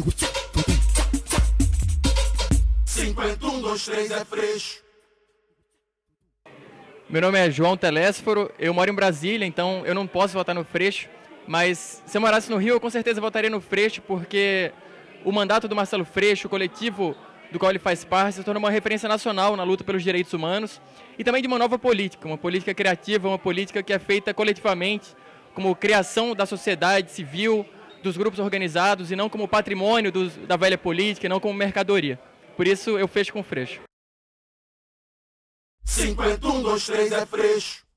5123 é fresco. Meu nome é João Telésforo, eu moro em Brasília, então eu não posso votar no Freixo, mas se eu morasse no Rio, eu com certeza votaria no Freixo, porque o mandato do Marcelo Freixo, o coletivo do qual ele faz parte, se tornou uma referência nacional na luta pelos direitos humanos e também de uma nova política, uma política criativa, uma política que é feita coletivamente, como criação da sociedade civil, dos grupos organizados e não como patrimônio dos, da velha política e não como mercadoria. Por isso eu fecho com freixo. 51, 2, 3 é freixo.